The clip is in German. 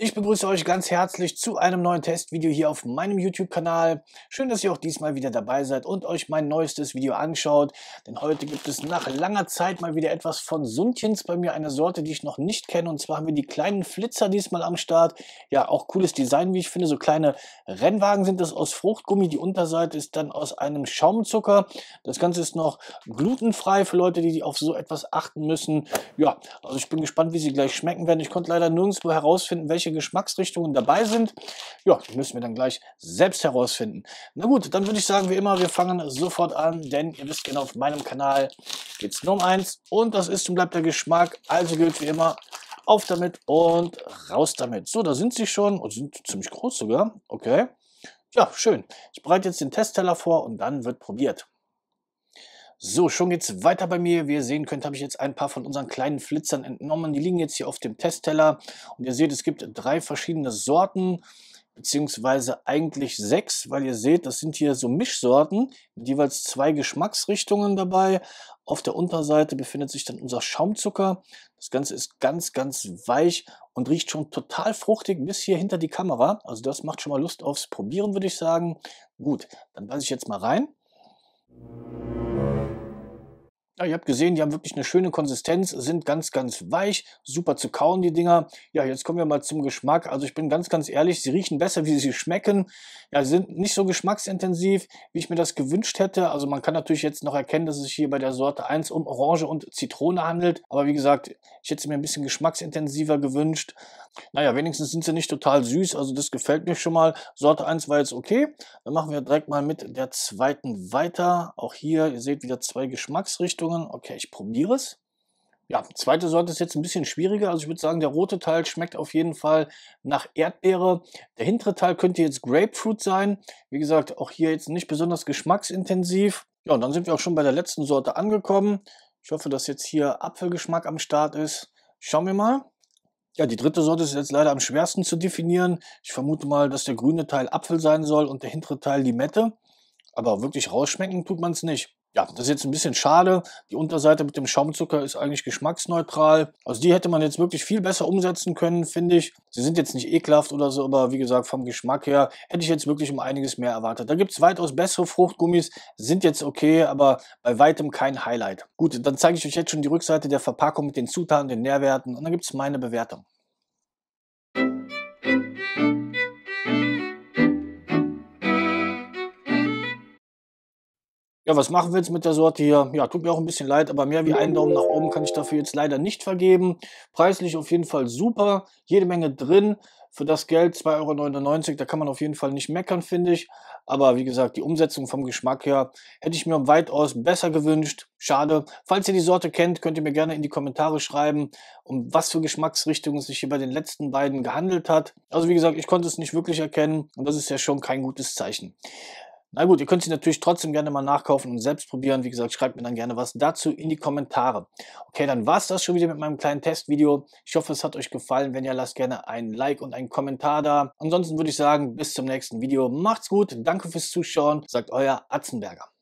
Ich begrüße euch ganz herzlich zu einem neuen Testvideo hier auf meinem YouTube-Kanal. Schön, dass ihr auch diesmal wieder dabei seid und euch mein neuestes Video anschaut. Denn heute gibt es nach langer Zeit mal wieder etwas von Sundchens bei mir, eine Sorte, die ich noch nicht kenne. Und zwar haben wir die kleinen Flitzer diesmal am Start. Ja, auch cooles Design, wie ich finde. So kleine Rennwagen sind das aus Fruchtgummi. Die Unterseite ist dann aus einem Schaumzucker. Das Ganze ist noch glutenfrei für Leute, die auf so etwas achten müssen. Ja, also ich bin gespannt, wie sie gleich schmecken werden. Ich konnte leider nirgendwo herausfinden, welche welche Geschmacksrichtungen dabei sind, ja, müssen wir dann gleich selbst herausfinden. Na gut, dann würde ich sagen, wie immer, wir fangen sofort an, denn ihr wisst genau, auf meinem Kanal geht es nur um eins und das ist und bleibt der Geschmack. Also gilt wie immer, auf damit und raus damit. So, da sind sie schon und oh, sind ziemlich groß sogar. Okay. Ja, schön. Ich bereite jetzt den Testteller vor und dann wird probiert. So, schon geht's weiter bei mir. Wie ihr sehen könnt, habe ich jetzt ein paar von unseren kleinen Flitzern entnommen. Die liegen jetzt hier auf dem Testteller. Und ihr seht, es gibt drei verschiedene Sorten, beziehungsweise eigentlich sechs, weil ihr seht, das sind hier so Mischsorten mit jeweils zwei Geschmacksrichtungen dabei. Auf der Unterseite befindet sich dann unser Schaumzucker. Das Ganze ist ganz, ganz weich und riecht schon total fruchtig bis hier hinter die Kamera. Also das macht schon mal Lust aufs Probieren, würde ich sagen. Gut, dann beiße ich jetzt mal rein. Ja, ihr habt gesehen, die haben wirklich eine schöne Konsistenz, sind ganz, ganz weich, super zu kauen, die Dinger. Ja, jetzt kommen wir mal zum Geschmack. Also ich bin ganz, ganz ehrlich, sie riechen besser, wie sie schmecken. Ja, sie sind nicht so geschmacksintensiv, wie ich mir das gewünscht hätte. Also man kann natürlich jetzt noch erkennen, dass es sich hier bei der Sorte 1 um Orange und Zitrone handelt. Aber wie gesagt, ich hätte sie mir ein bisschen geschmacksintensiver gewünscht. Naja, wenigstens sind sie nicht total süß, also das gefällt mir schon mal. Sorte 1 war jetzt okay. Dann machen wir direkt mal mit der zweiten weiter. Auch hier, ihr seht wieder zwei Geschmacksrichtungen. Richtungen, okay, ich probiere es. Ja, zweite Sorte ist jetzt ein bisschen schwieriger. Also ich würde sagen, der rote Teil schmeckt auf jeden Fall nach Erdbeere. Der hintere Teil könnte jetzt Grapefruit sein. Wie gesagt, auch hier jetzt nicht besonders geschmacksintensiv. Ja, und dann sind wir auch schon bei der letzten Sorte angekommen. Ich hoffe, dass jetzt hier Apfelgeschmack am Start ist. Schauen wir mal. Ja, die dritte Sorte ist jetzt leider am schwersten zu definieren. Ich vermute mal, dass der grüne Teil Apfel sein soll und der hintere Teil Limette. Aber wirklich rausschmecken tut man es nicht. Ja, das ist jetzt ein bisschen schade. Die Unterseite mit dem Schaumzucker ist eigentlich geschmacksneutral. Also die hätte man jetzt wirklich viel besser umsetzen können, finde ich. Sie sind jetzt nicht ekelhaft oder so, aber wie gesagt, vom Geschmack her hätte ich jetzt wirklich um einiges mehr erwartet. Da gibt es weitaus bessere Fruchtgummis, sind jetzt okay, aber bei weitem kein Highlight. Gut, dann zeige ich euch jetzt schon die Rückseite der Verpackung mit den Zutaten, den Nährwerten und dann gibt es meine Bewertung. Ja, was machen wir jetzt mit der Sorte hier? Ja, tut mir auch ein bisschen leid, aber mehr wie einen Daumen nach oben kann ich dafür jetzt leider nicht vergeben. Preislich auf jeden Fall super, jede Menge drin. Für das Geld 2,99 Euro, da kann man auf jeden Fall nicht meckern, finde ich. Aber wie gesagt, die Umsetzung vom Geschmack her hätte ich mir weitaus besser gewünscht. Schade. Falls ihr die Sorte kennt, könnt ihr mir gerne in die Kommentare schreiben, um was für Geschmacksrichtungen es sich hier bei den letzten beiden gehandelt hat. Also wie gesagt, ich konnte es nicht wirklich erkennen und das ist ja schon kein gutes Zeichen. Na gut, ihr könnt sie natürlich trotzdem gerne mal nachkaufen und selbst probieren. Wie gesagt, schreibt mir dann gerne was dazu in die Kommentare. Okay, dann war's das schon wieder mit meinem kleinen Testvideo. Ich hoffe, es hat euch gefallen. Wenn ja, lasst gerne einen Like und einen Kommentar da. Ansonsten würde ich sagen, bis zum nächsten Video. Macht's gut, danke fürs Zuschauen, sagt euer Atzenberger.